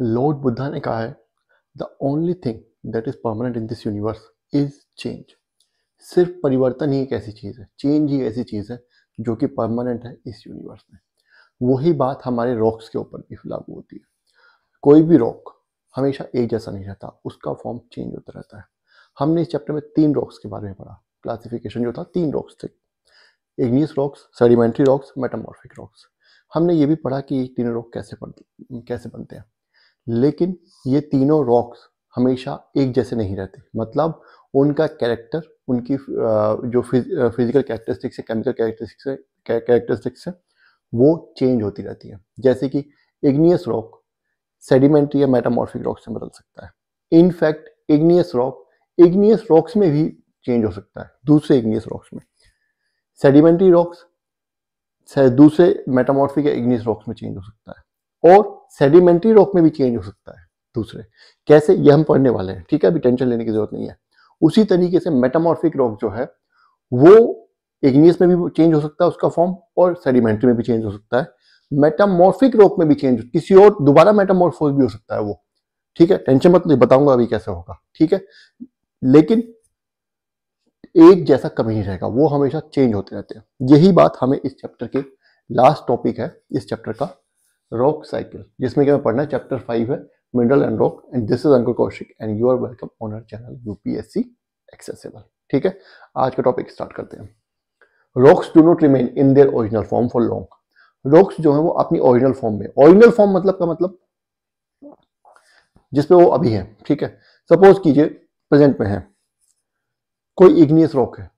Lord Buddha ने कहा है the only thing that is permanent in this universe is change सिर्फ परिवर्तन ही एक ऐसी चीज़ है चेंज ही ऐसी चीज़ है जो कि परमानेंट है इस यूनिवर्स में वही बात हमारे रॉक्स के ऊपर भी लागू होती है कोई भी रॉक हमेशा एक जैसा नहीं रहता उसका फॉर्म चेंज होता रहता है हमने इस चैप्टर में तीन रॉक्स के बारे में पढ़ा क्लासिफिकेशन जो था तीन रॉक्स थे igneous rocks sedimentary rocks metamorphic rocks हमने ये भी पढ़ा कि तीनों रॉक कैसे कैसे बनते हैं लेकिन ये तीनों रॉक्स हमेशा एक जैसे नहीं रहते मतलब उनका कैरेक्टर उनकी जो फिजिकल कैरेक्टरिस्टिक्स है केमिकल कैरेक्टरिस्टिक्स है कैरेक्टरिस्टिक्स है वो चेंज होती रहती है जैसे कि इग्नियस रॉक सेडिमेंट्री या मेटामॉर्फिक रॉक से बदल सकता है in fact igneous rock igneous rocks में भी चेंज हो सकता है दूसरे इग्नियस रॉक्स में सेडिमेंट्री रॉक्स दूसरे मेटामॉर्फिक या इग्नियस रॉक्स में चेंज हो सकता है और सेडिमेंट्री रॉक में भी चेंज हो सकता है दूसरे कैसे यह हम पढ़ने वाले हैं ठीक है अभी टेंशन लेने की जरूरत नहीं है उसी तरीके से मेटामॉर्फिक रॉक जो है वो इग्नियस में भी चेंज हो सकता है उसका फॉर्म और सेडिमेंट्री में भी चेंज हो सकता है मेटामॉर्फिक रॉक में भी चेंज किसी और दोबारा मेटामॉर्फोज भी हो सकता है वो ठीक है टेंशन मत बताऊंगा अभी कैसे होगा ठीक है लेकिन एक जैसा कभी नहीं रहेगा वो हमेशा चेंज होते रहते हैं यही बात हमें इस चैप्टर के लास्ट टॉपिक है इस चैप्टर का रॉक साइकिल जिसमें कि मैं पढ़ना है चैप्टर फाइव है mineral and rock and this is Ankur Kaushik and you are welcome on our channel UPSC accessible ठीक है आज का टॉपिक स्टार्ट करते हैं rocks do not remain in their original form for long rocks जो है वो अपनी ओरिजिनल फॉर्म में ओरिजिनल फॉर्म मतलब का मतलब जिसमें वो अभी है ठीक है सपोज कीजिए प्रेजेंट में है कोई इग्नियस रॉक है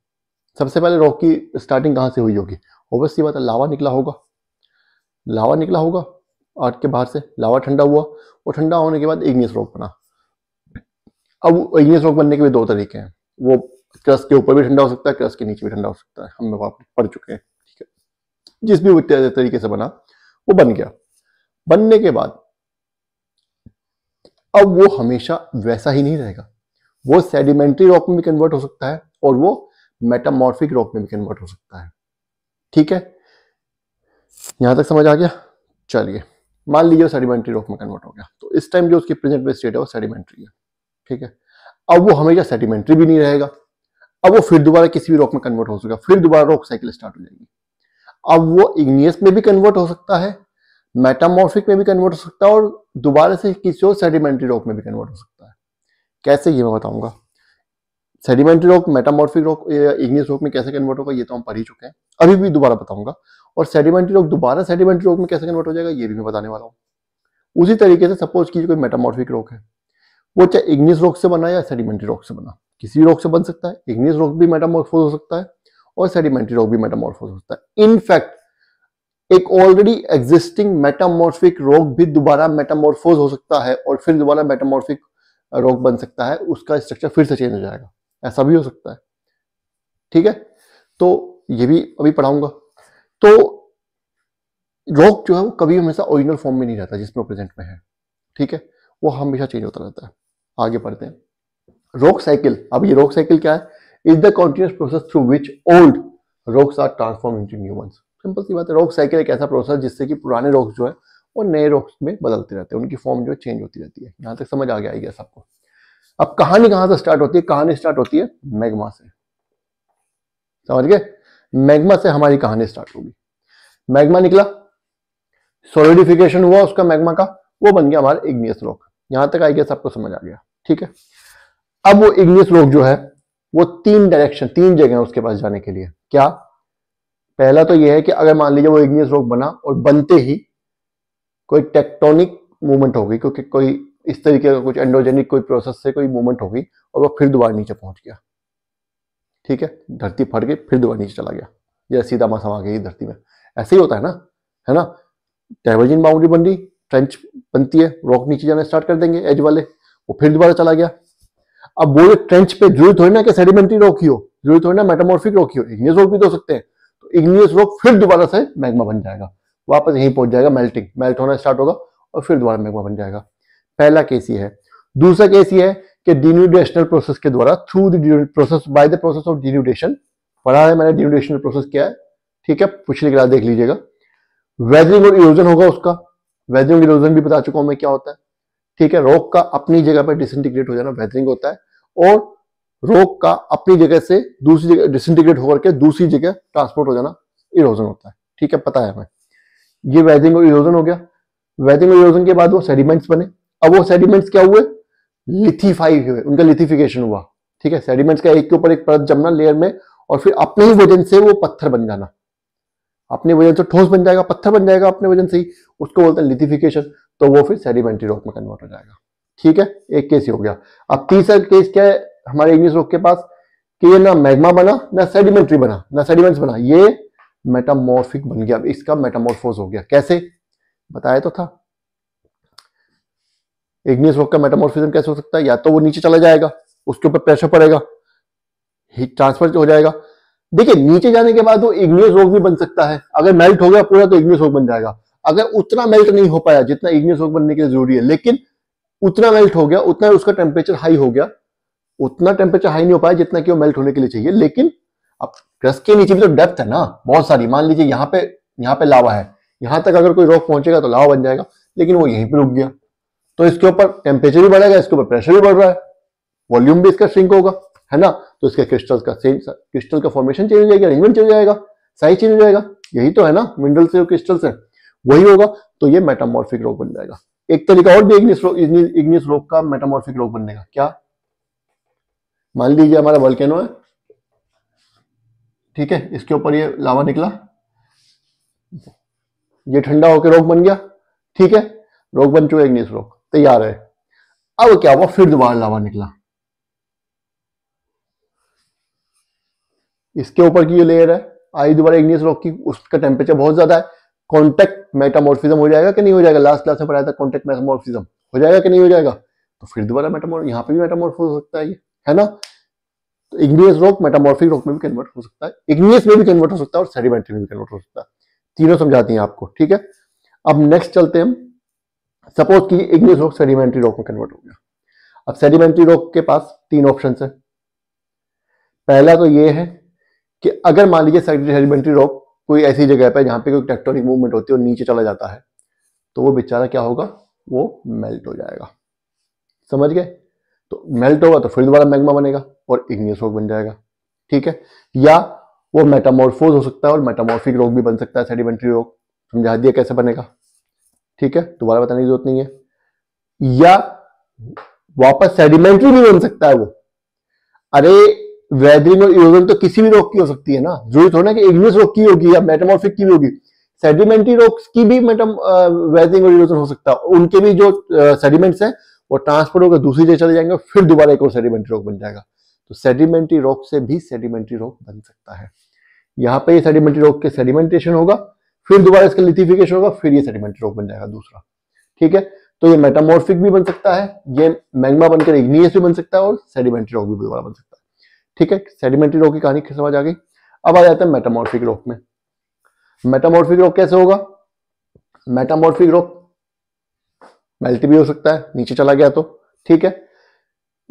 सबसे पहले रॉक की स्टार्टिंग कहां से हुई होगी ओबियसली बात है लावा निकला होगा लावा निकला होगा आग के बाहर से लावा ठंडा हुआ और ठंडा होने के बाद इग्नियस रॉक बना अब इग्नियस रॉक बनने के भी दो तरीके हैं वो क्रस के ऊपर भी ठंडा हो सकता है क्रस के नीचे भी ठंडा हो सकता है हम आप पढ़ चुके हैं ठीक है जिस भी तरीके से बना वो बन गया बनने के बाद अब वो हमेशा वैसा ही नहीं रहेगा वो सेडिमेंट्री रॉक में भी कन्वर्ट हो सकता है और वो मेटामॉर्फिक रॉक में भी कन्वर्ट हो सकता है ठीक है यहां तक समझ आ गया चलिए मान लीजिए वो सेडिमेंट्री रॉक में कन्वर्ट हो गया तो इस टाइम जो उसकी प्रेजेंट में स्टेट है वो सेडिमेंट्री है ठीक है अब वो हमेशा सेडिमेंट्री भी नहीं रहेगा अब वो फिर दोबारा किसी भी रॉक में कन्वर्ट हो सकेगा फिर दोबारा रॉक साइकिल स्टार्ट हो जाएगी अब वो इग्नियस में भी कन्वर्ट हो सकता है मेटामॉर्फिक में भी कन्वर्ट हो सकता है और दोबारा से किसी और सेडिमेंट्री रॉक में भी कन्वर्ट हो सकता है कैसे ये मैं बताऊंगा sedimentary rock metamorphic rock igneous rock में कैसे कन्वर्ट होगा ये तो हम पढ़ ही चुके हैं अभी भी दोबारा बताऊंगा और सेडिमेंट्री रॉक दोबारा सेडिमेंट्री रॉक में कैसे कन्वर्ट हो जाएगा ये भी मैं बताने वाला हूँ उसी तरीके से सपोज कीजिए कोई मेटामॉर्फिक रॉक है वो चाहे इग्निस रॉक से बना या सेडिमेंट्री रॉक से बना किसी रॉक से बन सकता है इग्निस रॉक भी मेटामॉर्फोज हो सकता है और सेडिमेंट्री रॉक भी मेटामॉर्फोज हो सकता है इनफैक्ट एक ऑलरेडी एग्जिस्टिंग मेटामॉर्फिक रोग भी दोबारा मेटामॉर्फोज हो सकता है और फिर दोबारा मेटामॉर्फिक रोग बन सकता है उसका स्ट्रक्चर फिर से चेंज हो जाएगा ऐसा भी हो सकता है ठीक है तो ये भी अभी पढ़ाऊंगा तो रॉक जो है वो कभी हमेशा ओरिजिनल फॉर्म में नहीं रहता जिसमें प्रेजेंट में है ठीक है वो हमेशा चेंज होता रहता है आगे बढ़ते हैं रॉक साइकिल अब ये रॉक साइकिल क्या है is the continuous process through which old rocks are transform into new ones simple सी बात है रॉक साइकिल एक ऐसा प्रोसेस जिससे कि पुराने रॉक्स जो है वो नए रॉक्स में बदलते रहते हैं उनकी फॉर्म जो है चेंज होती रहती है यहाँ तक समझ आ गया आई सबको आपको अब कहानी कहां से स्टार्ट होती है कहानी स्टार्ट होती है मैग्मा से समझ गए मैग्मा से हमारी कहानी स्टार्ट होगी मैग्मा निकला सोलिडिफिकेशन हुआ उसका मैग्मा का वो बन गया हमारा इग्नियस रॉक यहां तक आई गया सबको समझ आ गया ठीक है अब वो इग्नियस रॉक जो है वो तीन डायरेक्शन तीन जगह है उसके पास जाने के लिए क्या पहला तो यह है कि अगर मान लीजिए वो इग्नियस रॉक बना और बनते ही कोई टेक्टोनिक मूवमेंट होगी क्योंकि कोई इस तरीके का कुछ एंडोजेनिक कोई प्रोसेस से कोई मूवमेंट होगी और वो फिर दोबारा नीचे पहुंच गया ठीक है धरती फट के फिर दोबारा नीचे चला गया या सीधा माँ आ गई धरती में ऐसे ही होता है ना है ना डाइवर्जेंट बाउंड्री बन रही ट्रेंच बनती है रॉक नीचे जाना स्टार्ट कर देंगे एज वाले वो फिर दोबारा चला गया अब वो ट्रेंच पे जरूरत थोड़ी ना कि सेडिमेंट्री रॉक ही हो जरूरत थोड़ी ना मेटामोर्फिक रॉक ही हो इग्नियस रॉक भी दे तो सकते हैं तो इग्नियस रॉक फिर दोबारा से मैग्मा बन जाएगा वापस यहीं पहुंच जाएगा मेल्टिंग मेल्ट होना स्टार्ट होगा और फिर दोबारा मैग्मा बन जाएगा पहला केस ये है दूसरा केस ये है के डिन्यूडेशनल प्रोसेस के द्वारा through the process by the process of denudation पढ़ा है मैंने डिन्यूडेशनल प्रोसेस क्या है ठीक है पिछली क्लास देख लीजिएगा वेदरिंग और इरोजन होगा उसका वेदरिंग इरोजन भी बता चुका हूं मैं क्या होता है ठीक है रोक का अपनी जगह पर डिसइंटीग्रेट हो जाना वेदरिंग होता है और रोक का अपनी जगह से दूसरी जगह डिसइंटीग्रेट होकर के दूसरी जगह ट्रांसपोर्ट हो जाना इरोजन होता है ठीक है पता है हमें ये वेदिंग और इरोजन हो गया वेदिंग और इरोजन के बाद वो सेडिमेंट्स बने अब वो सेडिमेंट्स क्या हुए लिथिफाई हुए उनका लिथिफिकेशन हुआ ठीक है सेडिमेंट्स का एक के ऊपर एक परत जमना लेयर में और फिर अपने ही वजन से वो पत्थर बन जाना अपने वजन से ठोस बन जाएगा पत्थर बन जाएगा अपने वजन से ही उसको बोलते हैं लिथिफिकेशन तो वो फिर सेडिमेंट्री रॉक में कन्वर्ट हो जाएगा ठीक है एक केस ही हो गया अब तीसरा केस क्या है हमारे इंग्लिश रॉक के पास कि ये ना मैग्मा बना ना सेडिमेंट्री बना ना सेडिमेंट्स बना ये मेटामोर्फिक बन गया अब इसका मेटामॉर्फोज हो गया कैसे बताया तो था इग्नियस रॉक का मेटामॉर्फिज्म कैसे हो सकता है या तो वो नीचे चला जाएगा उसके ऊपर प्रेशर पड़ेगा हीट ट्रांसफर हो जाएगा देखिए नीचे जाने के बाद वो इग्नियस रोग भी बन सकता है अगर मेल्ट हो गया पूरा तो इग्नियस रोग बन जाएगा अगर उतना मेल्ट नहीं हो पाया जितना इग्नियस रोग बनने के लिए जरूरी है लेकिन उतना मेल्ट हो गया उतना उसका टेम्परेचर हाई हो गया उतना टेम्परेचर हाई नहीं हो पाया जितना कि वो मेल्ट होने के लिए चाहिए लेकिन अब क्रस्ट के नीचे भी तो डेप्थ है ना बहुत सारी मान लीजिए यहाँ पे यहाँ पे लावा है यहां तक अगर कोई रॉक पहुंचेगा तो लावा बन जाएगा लेकिन वो यहीं पर रुक गया तो इसके ऊपर टेम्परेचर भी बढ़ेगा इसके ऊपर प्रेशर भी बढ़ रहा है वॉल्यूम भी इसका श्रिंक होगा है ना तो इसके क्रिस्टल का सेम क्रिस्टल का फॉर्मेशन चेंज हो जाएगा अरेंजमेंट चेंज हो जाएगा साइज चेंज हो जाएगा यही तो है ना मिनरल से क्रिस्टल से वही होगा तो ये मेटामॉर्फिक रोग बन जाएगा एक तरीका और भी इग्निस रोग इग्निस रोग का मेटामॉर्फिक रोग बनने का क्या मान लीजिए हमारा वल्केनो है ठीक है इसके ऊपर ये लावा निकला ये ठंडा होकर रोग बन गया ठीक है रोग बन चुका इग्निस रोग तैयार है अब क्या हुआ फिर दोबारा लावा निकला इसके ऊपर की ये लेयर है आई दोबारा इग्नियस रॉक की उसका टेम्परेचर बहुत ज्यादा है कॉन्टेक्ट मेटामोर्फिज्म हो जाएगा कि नहीं हो जाएगा लास्ट क्लास में पढ़ाया था कॉन्टेक्ट मेटामोर्फिज्म हो जाएगा कि नहीं हो जाएगा तो फिर दोबारा मेटामोर यहाँ पे भी मेटामोर्फ हो सकता है ये है ना तो इग्नियस रॉक मेटामोर्फिक रॉक में भी कन्वर्ट हो सकता है इग्नियस में भी कन्वर्ट हो सकता है और सेडिमेंट्री में भी कन्वर्ट हो सकता है तीनों समझाती हैं आपको ठीक है अब नेक्स्ट चलते हैं हम सपोज की इग्नियस रॉक सेडिमेंट्री रॉक में कन्वर्ट हो गया अब सेडिमेंट्री रॉक के पास तीन ऑप्शन है पहला तो ये है कि अगर मान लीजिए सेडिमेंट्री रॉक कोई ऐसी जगह पर जहां पर कोई टेक्टोनिक मूवमेंट होती है और नीचे चला जाता है तो वो बेचारा क्या होगा वो मेल्ट हो जाएगा समझ गए तो मेल्ट होगा तो फिर दोबारा मैग्मा बनेगा और इग्नियस रॉक बन जाएगा ठीक है या वो मेटामॉर्फोज हो सकता है और मेटामोर्फिक रोक भी बन सकता है सेडिमेंट्री रोक समझा दिया कैसे बनेगा ठीक है दोबारा बताने की जरूरत नहीं है या वापस सेडिमेंट्री भी बन सकता है वो अरे वेदरिंग और इरोजन तो किसी भी रोग की हो सकती है ना जरूरी थोड़ा ना कि इग्नियस रोग की होगी या मेटामॉर्फिक की होगी सेडिमेंट्री रोग की भी मेटम वेदरिंग और इरोजन हो सकता है उनके भी जो सेडिमेंट्स हैं वो ट्रांसपोर्ट होकर दूसरी जगह चले जाएंगे फिर दोबारा एक और सेडिमेंट्री रोग बन जाएगा तो सेडिमेंट्री रोग से भी सेडिमेंट्री रोग बन सकता है यहाँ पे सेडिमेंट्री रोग के सेडिमेंटेशन होगा फिर दोबारा इसका लिथिफिकेशन होगा फिर ये सेडिमेंटरी रॉक बन जाएगा दूसरा ठीक है तो ये मेटामोर्फिक भी बन सकता है ये मैग्मा बनकर इग्नियस भी बन सकता है और सेडिमेंट्री रॉक भी दोबारा बन सकता है ठीक है सेडिमेंट्री रॉक की कहानी समझ आ गई अब आ जाते है मेटामोर्फिक रॉक में मेटामोर्फिक रॉक कैसे होगा मेटामोर्फिक रॉक मेल्ट भी हो सकता है नीचे चला गया तो ठीक है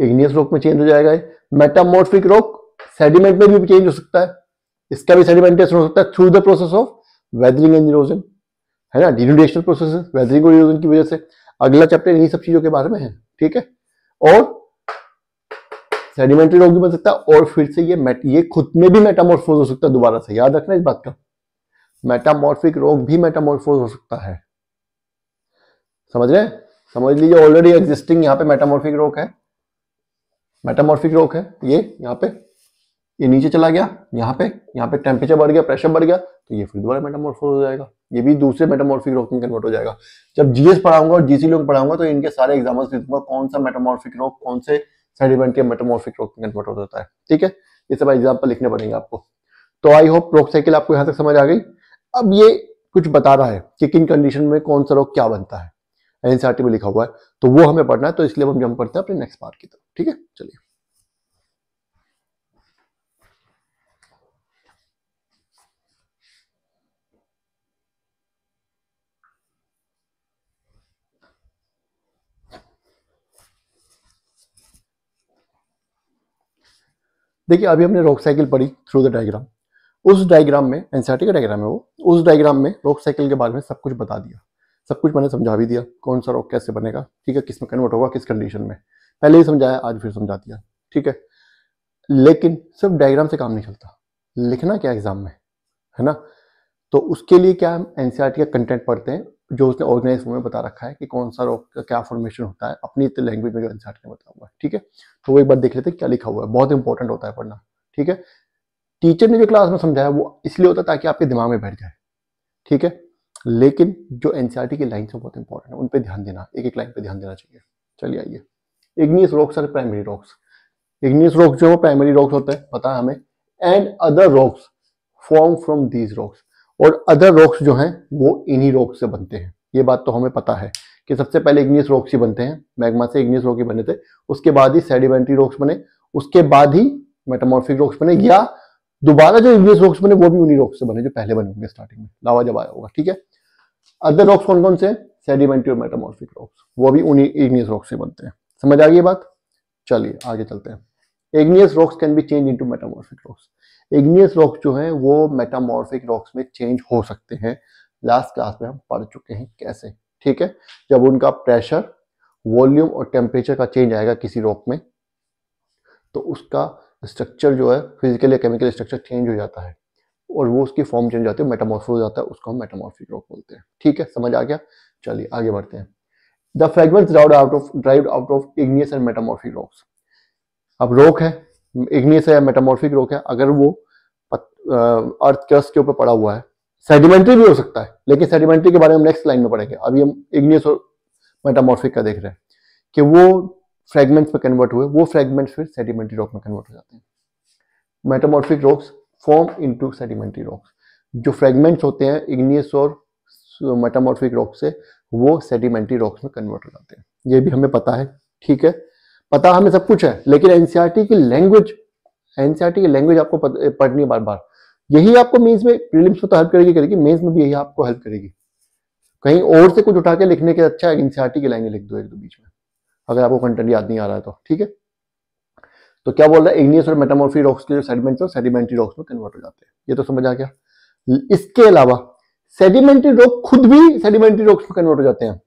इग्नियस रॉक में चेंज हो जाएगा ये मेटामोर्फिक रॉक सेडिमेंट में भी चेंज हो सकता है इसका भी सेडिमेंटेशन हो सकता है through the process of weathering and erosion है ना डिनोडेशनल प्रोसेस वेदरिंग और इरोजन की वजह से अगला चैप्टर इन्हीं सब चीजों के बारे में है ठीक है और सेडिमेंट्री रॉक भी बन सकता है और फिर से ये मेट ये खुद में भी मेटामॉर्फोज हो सकता है दोबारा से याद रखना इस बात का मेटामोर्फिक रॉक भी मेटामॉर्फोज हो सकता है समझ रहे समझ लीजिए ऑलरेडी एग्जिस्टिंग यहाँ पे मेटामोर्फिक रॉक है मेटामोर्फिक रॉक है ये यहाँ पे ये नीचे चला गया यहाँ पे यहाँ पे टेम्परेचर बढ़ गया प्रेशर बढ़ गया तो ये फिर दोबारा मेटामॉर्फोज हो जाएगा ये भी दूसरे मेटामॉर्फिक रॉक में कन्वर्ट हो जाएगा जब जीएस पढ़ाऊंगा और जीसी लोग पढ़ाऊंगा तो इनके सारे एग्जाम्पल्स लिखूंगा कौन सा मेटामॉर्फिक रॉक कौन से साइड के मेटामॉर्फिक रॉक में कन्वर्ट हो जाता है ठीक है ये सब एग्जाम्पल लिखने पड़ेंगे आपको तो आई होप रॉक साइकिल आपको यहां तक समझ आ गई अब ये कुछ बता रहा है कि किन कंडीशन में कौन सा रोग क्या बनता है एनसीआरटी e में लिखा हुआ है तो वो हमें पढ़ना है तो इसलिए हम जंप करते हैं अपने नेक्स्ट पार्ट की तरफ ठीक है चलिए देखिए अभी हमने रॉक साइकिल पढ़ी थ्रू द डायग्राम उस डायग्राम में एनसीआरटी का डायग्राम है वो उस डायग्राम में रॉक साइकिल के बारे में सब कुछ बता दिया सब कुछ मैंने समझा भी दिया कौन सा रॉक कैसे बनेगा ठीक है किस में कन्वर्ट होगा किस कंडीशन में पहले ही समझाया आज फिर समझा दिया ठीक है लेकिन सिर्फ डायग्राम से काम नहीं चलता लिखना क्या एग्जाम में है ना तो उसके लिए क्या हम एनसीआरटी का कंटेंट पढ़ते हैं जो उसने ऑर्गेनाइज में बता रखा है कि कौन सा रॉक का क्या फॉर्मेशन होता है अपनी लैंग्वेज में जो एनसार्ट ने बताया हुआ है ठीक है तो वो एक बार देख लेते हैं क्या लिखा हुआ है बहुत इंपॉर्टेंट होता है पढ़ना ठीक है टीचर ने जो क्लास में समझाया वो इसलिए होता है ताकि आपके दिमाग में बैठ जाए ठीक है लेकिन जो एनसीआरटी की लाइन है बहुत इंपॉर्टेंट है उन पर ध्यान देना एक एक लाइन पर ध्यान देना चाहिए चलिए आइए इग्नियस रॉक्स और प्राइमरी रॉक्स इग्नियस रॉक्स जो है प्राइमरी रॉक्स होते हैं पता है हमें and other rocks form from these rocks और अदर रॉक्स जो हैं वो इन्हीं रॉक्स से बनते हैं ये बात तो हमें पता है कि सबसे पहले इग्नियस रॉक्स ही बनते हैं मैग्मा से इग्नियस रॉक ही बने थे उसके बाद ही सेडिमेंट्री रॉक्स बने उसके बाद ही मेटामोर्फिक रॉक्स बने या दोबारा जो इग्नियस रॉक्स बने वो भी उन्हीं रॉक्स से बने जो पहले बने होंगे स्टार्टिंग में लावा जब आया होगा ठीक है अदर रॉक्स कौन कौन से सेडिमेंट्री और मेटामोर्फिक रॉक्स वो भी उन्हीं इग्नियस रॉक्स से बनते हैं समझ आ गई बात चलिए आगे चलते हैं igneous rocks can be change into metamorphic rocks igneous rocks जो हैं वो मेटामॉर्फिक रॉक्स में चेंज हो सकते हैं लास्ट क्लास में हम पढ़ चुके हैं कैसे ठीक है जब उनका प्रेशर वॉल्यूम और टेम्परेचर का चेंज आएगा किसी रॉक में तो उसका स्ट्रक्चर जो है फिजिकल या केमिकल स्ट्रक्चर चेंज हो जाता है और वो उसकी फॉर्म चेंज हो जाती है मेटामॉर्फो हो जाता है उसको हम मेटामॉर्फिक रॉक बोलते हैं ठीक है समझ आ गया चलिए आगे बढ़ते हैं the fragments drive out of drive out of igneous and metamorphic rocks अब रोक है इग्नियस है या मेटामॉर्फिक रोक है अगर वो अर्थ क्रस्ट के ऊपर पड़ा हुआ है सेडिमेंट्री भी हो सकता है लेकिन सेडिमेंट्री के बारे में हम नेक्स्ट लाइन में पढ़ेंगे अभी हम इग्नियस और मेटामॉर्फिक का देख रहे हैं कि वो फ्रेगमेंट्स में कन्वर्ट हुए वो फ्रेगमेंट्स फिर सेडिमेंट्री रॉक में कन्वर्ट हो जाते हैं metamorphic rocks form into sedimentary rocks जो फ्रेगमेंट्स होते हैं इग्नियस और मेटामॉर्फिक रॉक से वो सेडिमेंट्री रॉक्स में कन्वर्ट हो जाते हैं ये भी हमें पता है ठीक है पता हमें सब कुछ है लेकिन एनसीआरटी e की लैंग्वेज एनसीआरटी e की लैंग्वेज आपको पढ़नी है बार बार यही आपको मेंस में प्रीलिम्स में तो हेल्प करेगी करेगी मेंस में भी यही आपको हेल्प करेगी कहीं और से कुछ उठा के लिखने के अच्छा एनसीआरटी e की लैंग्वेज लिख दो एक दो बीच में अगर आपको कंटेंट याद नहीं आ रहा है तो ठीक है तो क्या बोल रहा है इग्नियस और मेटामोर्फी रॉक्स के जो सेडिमेंट्स और सेडिमेंट्री रॉक्स में कन्वर्ट हो जाते हैं ये तो समझ आ गया इसके अलावा सेडिमेंट्री रॉक खुद भी सेडिमेंट्री रॉक्स में कन्वर्ट हो जाते हैं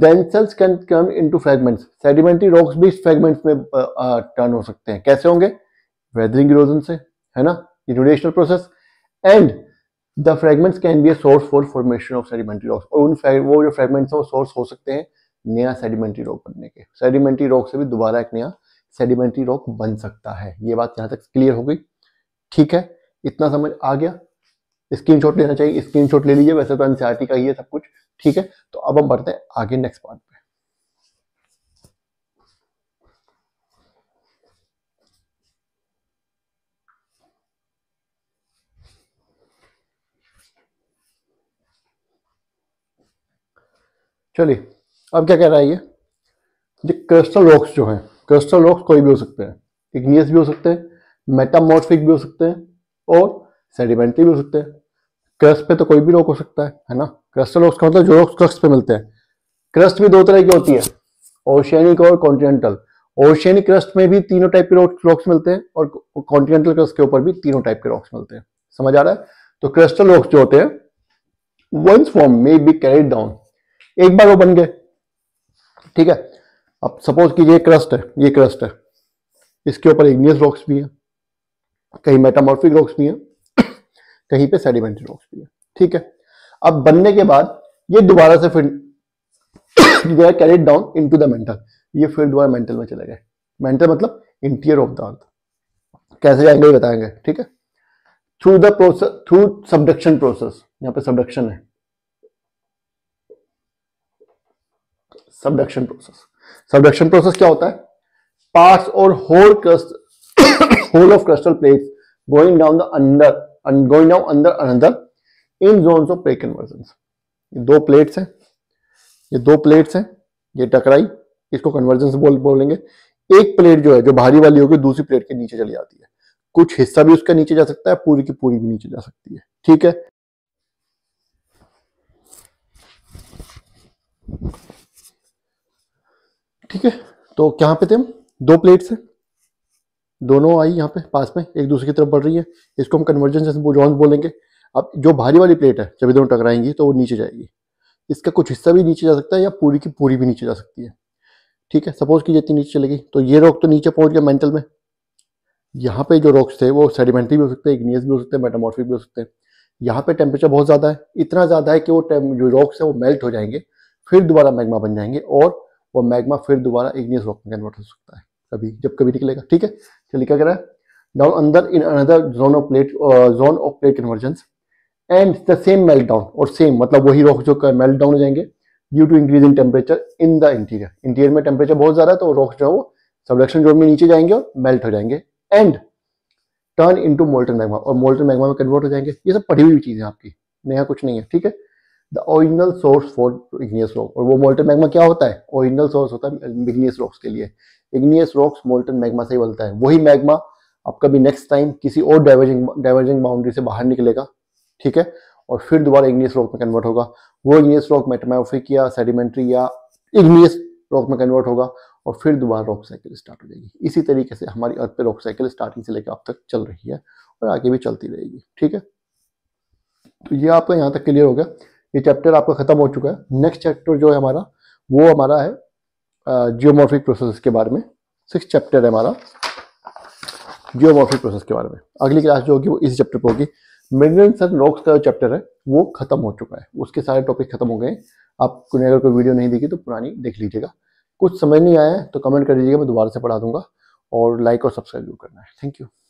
then cells can turn into fragments sedimentary rocks भी फ्रेगमेंट्स में टर्न हो सकते हैं कैसे होंगे वेदरिंग इरोजन से है ना erosional process and the fragments can be a source for formation of sedimentary rocks और उन वो जो फ्रेगमेंट्स हैं वो सोर्स हो सकते हैं नया सेडिमेंट्री रॉक बनने के सेडिमेंट्री रॉक से भी दोबारा एक नया सेडिमेंट्री रॉक बन सकता है ये बात यहाँ तक क्लियर हो गई ठीक है इतना समझ आ गया स्क्रीनशॉट लेना चाहिए स्क्रीनशॉट ले लीजिए वैसे तो एनसीआरटी e का ही है सब कुछ ठीक है तो अब हम बढ़ते हैं आगे नेक्स्ट पार्ट पे चलिए अब क्या कह रहा है ये क्रिस्टल रॉक्स जो है क्रिस्टल रॉक्स कोई भी हो सकते हैं इग्नियस भी हो सकते हैं मेटामोर्फिक भी हो सकते हैं और सेडिमेंट्री भी हो सकते हैं क्रस्ट पे तो कोई भी रोक हो सकता है है ना क्रस्टल रोग का मतलब जो रोग क्रस्ट पे मिलते हैं क्रस्ट भी दो तरह की होती है ओशियनिक और कॉन्टिनेंटल ओशियनिक क्रस्ट में भी तीनों टाइप के रॉक्स मिलते हैं और कॉन्टिनेंटल क्रस्ट के ऊपर भी तीनों टाइप के रॉक्स मिलते हैं समझ आ रहा है तो क्रिस्टल रॉक्स जो होते हैं once form may be carried down एक बार वो बन गए ठीक है अब सपोज कीजिए क्रस्ट है ये क्रस्ट है इसके ऊपर इग्नियस रॉक्स भी है कहीं मेटामॉर्फिक रॉक्स भी हैं कहीं पे सेडिमेंट्री रॉक्स भी है ठीक है अब बनने के बाद ये दोबारा से फिर they are carried down into the mantle ये फिर दोबारा मेंटल में चले गए मेंटल मतलब इंटीरियर ऑफ द अर्थ कैसे जाएंगे बताएंगे ठीक है through the process through subduction process यहाँ पे सबडक्शन है सबडक्शन प्रोसेस सबडक्शन प्रोसेस क्या होता है पार्ट्स और whole crust whole of crustal plates going down the under and going down under another in zones of play conversion ये दो plates हैं ये दो प्लेट्स हैं ये टकराई इसको कन्वर्जेंस बोल बोलेंगे एक प्लेट जो है जो भारी वाली होगी दूसरी प्लेट के नीचे चली जाती है कुछ हिस्सा भी उसका नीचे जा सकता है पूरी की पूरी भी नीचे जा सकती है ठीक है ठीक है तो कहां पे थे हम दो प्लेट्स हैं दोनों आई यहाँ पे पास में एक दूसरे की तरफ बढ़ रही है इसको हम कन्वर्जेंस जॉन्स बोलेंगे अब जो भारी वाली प्लेट है जब दोनों टकराएंगी तो वो नीचे जाएगी इसका कुछ हिस्सा भी नीचे जा सकता है या पूरी की पूरी भी नीचे जा सकती है ठीक है सपोज की जितनी नीचे चलेगी तो ये रॉक तो नीचे पहुँच गया मेंटल में यहाँ पे जो रॉक्स थे वो सेडिमेंट्री भी हो सकते हैं इग्नियस भी हो सकते हैं मेटामॉर्फिक भी हो सकते हैं यहाँ पे टेम्परेचर बहुत ज़्यादा है इतना ज़्यादा है कि वो जो रॉक्स है वो मेल्ट हो जाएंगे फिर दोबारा मैग्मा बन जाएंगे और वो मैग्मा फिर दोबारा इग्नियस रॉक में कन्वर्ट हो सकता है कभी जब कभी निकलेगा ठीक है चलिए तो क्या कह रहा है डाउन अंदर in another zone of plate zone of plate convergence and the same melt down और सेम मतलब वही रॉक जो मेल्ट डाउन हो जाएंगे due to increase in temperature in the interior interior में टेम्परेचर बहुत ज़्यादा तो रॉक जो है वो सबडक्शन जोन में नीचे जाएंगे और मेल्ट हो जाएंगे and turn into molten magma और मोल्टन मैग्मा में कन्वर्ट हो जाएंगे ये सब पढ़ी हुई चीज़ें आपकी नया कुछ नहीं है ठीक है the original source for igneous rock और वो मोल्टन मैग्मा क्या होता है ओरिजिनल सोर्स होता है इग्नियस रॉक्स के लिए इग्नियस रॉक्स मोल्टन मैग्मा से ही बनता है वही मैग्मा अब कभी नेक्स्ट टाइम किसी और डाइवर्जिंग डाइवर्जिंग बाउंड्री से बाहर निकलेगा ठीक है और फिर दोबारा इग्नियस रॉक में कन्वर्ट होगा वो इग्नियस रॉक मेटामोफिक या सेडिमेंट्री या इग्नियस रॉक में कन्वर्ट होगा और फिर दोबारा रॉक साइकिल स्टार्ट हो जाएगी इसी तरीके से हमारी अर्थ पे रॉक साइकिल स्टार्टिंग से लेकर अब तक चल रही है और आगे भी चलती रहेगी ठीक है तो ये आपका यहाँ तक क्लियर हो गया ये चैप्टर आपका ख़त्म हो चुका है नेक्स्ट चैप्टर जो है हमारा वो हमारा है जियोमॉर्फिक प्रोसेस के बारे में सिक्स चैप्टर है हमारा जियोमॉर्फिक प्रोसेस के बारे में अगली क्लास जो होगी वो इस चैप्टर पर होगी मिनरल्स एंड रॉक्स का जो चैप्टर है वो खत्म हो चुका है उसके सारे टॉपिक खत्म हो गए आपने अगर कोई वीडियो नहीं देखी तो पुरानी देख लीजिएगा कुछ समझ नहीं आया है तो कमेंट कर दीजिएगा मैं दोबारा से पढ़ा दूंगा और लाइक और सब्सक्राइब जरूर करना है थैंक यू